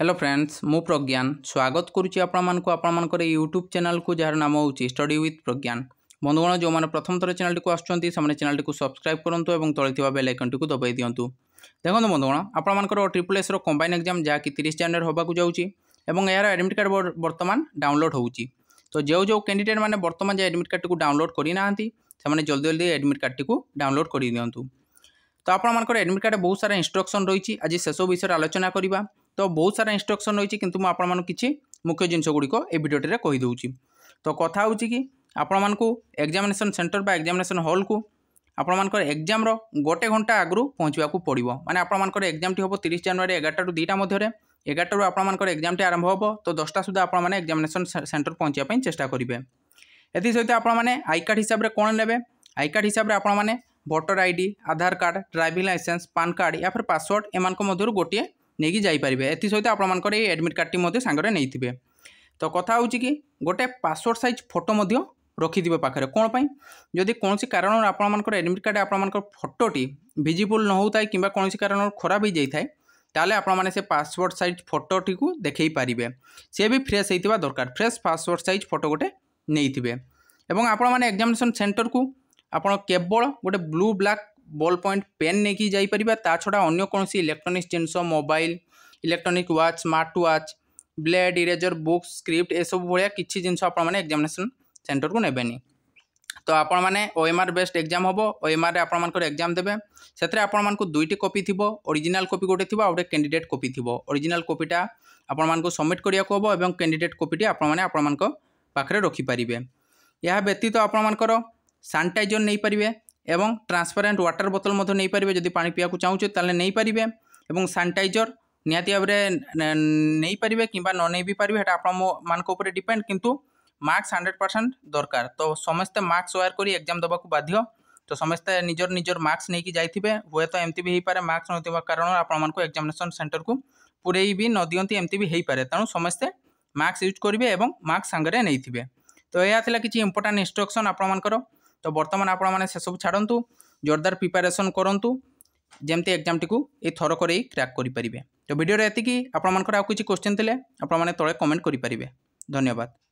hello friends ମୁଁ ପ୍ରଜ୍ଞାନ ସ୍ୱାଗତ କରୁଛି ଆପଣମାନଙ୍କୁ ଆପଣମାନଙ୍କର ୟୁଟ୍ୟୁବ୍ ଚ୍ୟାନେଲ୍କୁ ଯାହାର ନାମ ହେଉଛି ଷ୍ଟଡି ୱିଥ୍ ପ୍ରଜ୍ଞାନ ବନ୍ଧୁଗଣ ଯେଉଁମାନେ ପ୍ରଥମ ଥର ଚ୍ୟାନେଲ୍ଟିକୁ ଆସୁଛନ୍ତି ସେମାନେ ଚ୍ୟାନେଲ୍ଟିକୁ ସବସ୍କ୍ରାଇବ୍ କରନ୍ତୁ ଏବଂ ତଳେ ଥିବା ବେଲ୍ ଆଇକନ୍ଟିକୁ ଦବାଇ ଦିଅନ୍ତୁ ଦେଖନ୍ତୁ ବନ୍ଧୁଗଣ ଆପଣମାନଙ୍କର ଟ୍ରିପଲ୍ ଏସ୍ର କମ୍ବାଇନ୍ ଏକ୍ଜାମ୍ ଯାହାକି ତିରିଶ ଜାନୁଆରୀ ହେବାକୁ ଯାଉଛି ଏବଂ ଏହାର ଆଡ଼ମିଟ୍ କାର୍ଡ଼ ବର୍ତ୍ତମାନ ଡାଉନଲୋଡ୍ ହେଉଛି ତ ଯେଉଁ ଯେଉଁ କ୍ୟାଣ୍ଡିଡେଟ୍ ମାନେ ବର୍ତ୍ତମାନ ଯେ ଆଡ଼ମିଟ୍ କାର୍ଡ଼ଟିକୁ ଡାଉନଲୋଡ୍ କରିନାହାନ୍ତି ସେମାନେ ଜଲ୍ଦି ଜଲ୍ଦି ଆଡ଼ମିଟ୍ କାର୍ଡ଼ଟିକୁ ଡାଉନଲୋଡ୍ କରିଦିଅନ୍ତୁ ତ ଆପଣମାନଙ୍କର ଆଡ଼ମିଟ୍ କାର୍ଡ଼ରେ ବହୁତ ସାରା ଇନ୍ଷ୍ଟ୍ରକ୍ସନ୍ ରହିଛି ଆଜି ସେସବୁ ବିଷୟରେ ଆଲୋଚନା କରିବା তো বহুত সারা ইনস্ট্রকশন রয়েছে কিন্তু মু আপনার কিছু মুখ্য জিনিস গুড়ি এই ভিডিওটি কহিদেছি তো কথা হচ্ছে কি আপনার এক্সামিনেসন সেন্টর বা এক্সামিনেসন হল কু আপনার এক্সামর গোটে ঘণ্টা আগু পৌঁছবাক পড়ব মানে আপনার এক্সামটি হব তিরিশ জানুয়ারি এগারোটার দুইটা মধ্যে এগারোটার আপনার এক্সামটি আরম্ভ হব তো দশটা সুদ্ধা আপনার এক্সামিনেসন সেন্টর পৌঁছাপ চেষ্টা করবে এসহ আপনার আই কার্ড হিসাবে কোণ নেবে আই কার্ড হিসাবে আপনার voter ID Aadhaar card driving licence PAN card ইয়াফের পাসওয়ার্ড এমান মধ্যে গোটিয়ে ନେଇକି ଯାଇପାରିବେ ଏଥିସହିତ ଆପଣମାନଙ୍କର ଏଇ ଆଡ଼ମିଟ୍ କାର୍ଡ଼ଟି ମଧ୍ୟ ସାଙ୍ଗରେ ନେଇଥିବେ ତ କଥା ହେଉଛି କି ଗୋଟେ ପାସପୋର୍ଟ ସାଇଜ୍ ଫଟୋ ମଧ୍ୟ ରଖିଥିବେ ପାଖରେ କ'ଣ ପାଇଁ ଯଦି କୌଣସି କାରଣରୁ ଆପଣମାନଙ୍କର ଆଡ଼ମିଟ୍ କାର୍ଡ଼ ଆପଣମାନଙ୍କର ଫଟୋଟି ଭିଜିବୁଲ୍ ନ ହେଉଥାଏ କିମ୍ବା କୌଣସି କାରଣରୁ ଖରାପ ହୋଇଯାଇଥାଏ ତାହେଲେ ଆପଣମାନେ ସେ পাসপোর্ট ସାଇଜ୍ ଫଟୋଟିକୁ দেখেই ପାରିବେ ସେ ବି ଫ୍ରେଶ୍ ହୋଇଥିବା ଦରକାର ଫ୍ରେଶ୍ পাসপোর্ট ସାଇଜ୍ ଫଟୋ ଗୋଟେ ନେଇଥିବେ ଏବଂ ଆପଣମାନେ এক্সামিনেসন ସେଣ୍ଟରକୁ ଆପଣ କେବଳ ଗୋଟେ blue black ball point pen ନେଇକି ଯାଇପାରିବା ତା ଛଡ଼ା ଅନ୍ୟ କୌଣସି ଇଲେକ୍ଟ୍ରୋନିକ୍ସ ଜିନିଷ mobile electronic watch smart watch blade eraser book script ଏସବୁ ଭଳିଆ କିଛି ଜିନିଷ ଆପଣମାନେ ଏକ୍ଜାମିନେସନ୍ ସେଣ୍ଟରକୁ ନେବେନି ତ ଆପଣମାନେ ଓଏମ୍ଆର୍ ବେଷ୍ଟ ଏକ୍ଜାମ୍ ହେବ ଓଏମ୍ଆର୍ରେ ଆପଣମାନଙ୍କର ଏକ୍ଜାମ୍ ଦେବେ ସେଥିରେ ଆପଣମାନଙ୍କୁ ଦୁଇଟି କପି ଥିବ ଓରିଜିନାଲ୍ କପି ଗୋଟେ ଥିବ ଆଉ ଗୋଟେ କ୍ୟାଣ୍ଡିଡେଟ୍ କପି ଥିବ ଓରିଜିନାଲ୍ କପିଟା ଆପଣମାନଙ୍କୁ ସବମିଟ୍ କରିବାକୁ ହେବ ଏବଂ କ୍ୟାଣ୍ଡିଡେଟ୍ କପିଟି ଆପଣମାନେ ଆପଣମାନଙ୍କ ପାଖରେ ରଖିପାରିବେ ଏହା ବ୍ୟତୀତ ଆପଣମାନଙ୍କର ସାନିଟାଇଜର୍ ନେଇପାରିବେ এবং ট্রান্সপারেন্ট ওয়াটার বোতল মধ্যে নেইপারে যদি পা পিওয়া চাহুছে তাহলে নেইপারে এবং স্যানিটাইজর নিহতি ভাবে নেইপারে কিংবা ন নেই পারে সেটা আপনার উপরে ডিপেন্ড কিন্তু মার্কস হান্ড্রেড পরসেন্ট দরকার তো সমস্তে মার্কস ওয়ার করে এক্সাম দেওয়া বাধ্য তো সমস্তে নিজের নিজের মার্কস নেই যাই হুয়ে তো এমতি হয়েপরে মার্কস নথিবা কারণ আপনার এক্সামিনেসন সেটর কু পুরাই বি নদিয়ন্তি এমতি হয়েপরে তেমন সমস্তে মার্কস ইউজ করবে এবং মার্কস সাংরে নেই তো এ কিছু ইম্পর্টাট ইনস্ট্রকশন আপনার ତ ବର୍ତ୍ତମାନ ଆପଣମାନେ ସେସବୁ ଛାଡ଼ନ୍ତୁ ଜୋରଦାର ପ୍ରିପାରେସନ୍ କରନ୍ତୁ ଯେମିତି ଏକ୍ଜାମ୍ଟିକୁ ଏଇ ଥରକ ନେଇ କ୍ରାକ୍ କରିପାରିବେ ତ ଭିଡ଼ିଓରେ ଏତିକି ଆପଣମାନଙ୍କର ଆଉ କିଛି କୋଶ୍ଚିନ୍ ଥିଲେ ଆପଣମାନେ ତଳେ କମେଣ୍ଟ କରିପାରିବେ ଧନ୍ୟବାଦ